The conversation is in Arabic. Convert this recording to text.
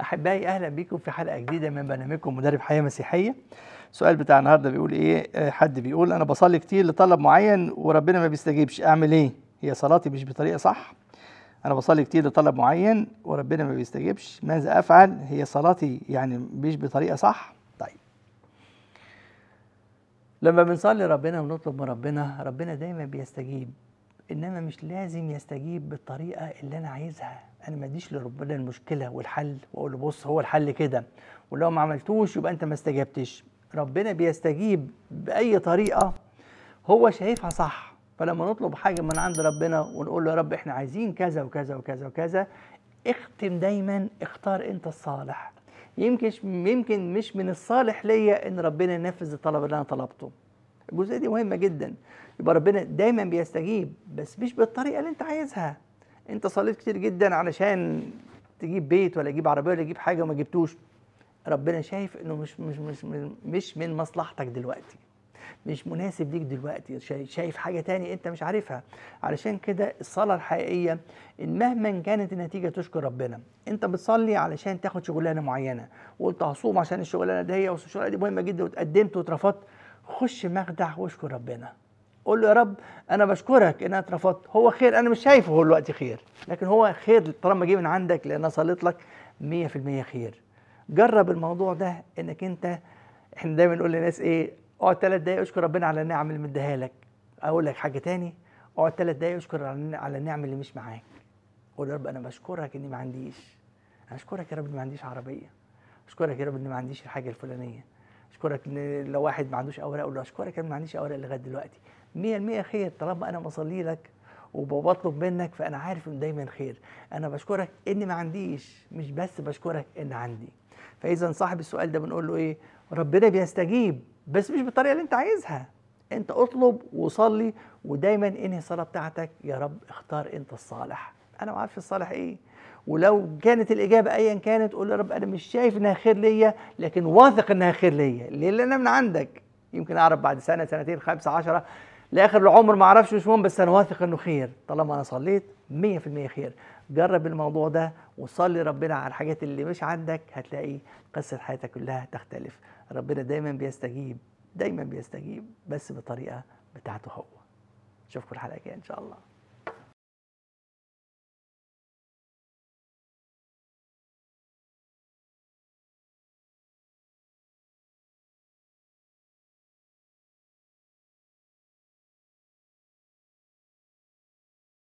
احبائي اهلا بيكم في حلقه جديده من برنامجكم مدرب حياه مسيحيه السؤال بتاع النهارده بيقول ايه آه، حد بيقول انا بصلي كتير لطلب معين وربنا ما بيستجيبش اعمل ايه هي صلاتي مش بطريقه صح انا بصلي كتير لطلب معين وربنا ما بيستجيبش ماذا افعل هي صلاتي يعني مش بطريقه صح طيب لما بنصلي ربنا ونطلب من ربنا ربنا دايما بيستجيب انما مش لازم يستجيب بالطريقه اللي انا عايزها انا ما اديش لربنا المشكله والحل واقول له بص هو الحل كده ولو ما عملتوش يبقى انت ما استجبتش ربنا بيستجيب باي طريقه هو شايفها صح فلما نطلب حاجه من عند ربنا ونقول له يا رب احنا عايزين كذا وكذا وكذا وكذا اختم دايما اختار انت الصالح يمكن يمكن مش من الصالح ليا ان ربنا ينفذ الطلب اللي انا طلبته الجزئيه دي مهمه جدا يبقى ربنا دايما بيستجيب بس مش بالطريقه اللي انت عايزها انت صليت كتير جدا علشان تجيب بيت ولا تجيب عربيه ولا تجيب حاجه وما جبتوش ربنا شايف انه مش مش مش مش من مصلحتك دلوقتي مش مناسب ليك دلوقتي شايف حاجه تاني انت مش عارفها علشان كده الصلاه الحقيقيه ان مهما كانت النتيجه تشكر ربنا انت بتصلي علشان تاخد شغلانه معينه وقلت هصوم عشان الشغلانه دي والشغلانه دي مهمه جدا واتقدمت واترفضت خش مخدع واشكر ربنا قول له يا رب انا بشكرك ان انا اترفضت هو خير انا مش شايفه هو دلوقتي خير لكن هو خير طالما جه من عندك لان صليت لك 100% خير جرب الموضوع ده انك انت احنا دايما نقول للناس ايه اقعد ثلاث دقايق اشكر ربنا على النعم اللي مديها لك اقول لك حاجه تاني اقعد ثلاث دقايق اشكر على النعم اللي مش معاك قول يا رب انا بشكرك اني ما عنديش اشكرك يا رب اني ما عنديش عربيه اشكرك يا رب اني ما عنديش الحاجه الفلانيه اشكرك لو واحد ما عندوش اوراق اقول له اشكرك انا ما عنديش اوراق لغايه دلوقتي 100% خير طالما انا بصلي لك وبطلب منك فانا عارف ان دايما خير انا بشكرك ان ما عنديش مش بس بشكرك ان عندي فاذا صاحب السؤال ده بنقول له ايه ربنا بيستجيب بس مش بالطريقه اللي انت عايزها انت اطلب وصلي ودايما انهي الصلاه بتاعتك يا رب اختار انت الصالح انا ما اعرفش الصالح ايه ولو كانت الاجابه ايا كانت قول يا رب انا مش شايف انها خير ليا لكن واثق انها خير ليا ليه اللي انا من عندك يمكن اعرف بعد سنه سنتين خمسة عشرة لاخر العمر ما اعرفش مش مهم بس انا واثق انه خير طالما انا صليت 100% خير جرب الموضوع ده وصلي ربنا على الحاجات اللي مش عندك هتلاقي قصه حياتك كلها تختلف ربنا دايما بيستجيب دايما بيستجيب بس بطريقه بتاعته هو نشوفكم الحلقه الجايه ان شاء الله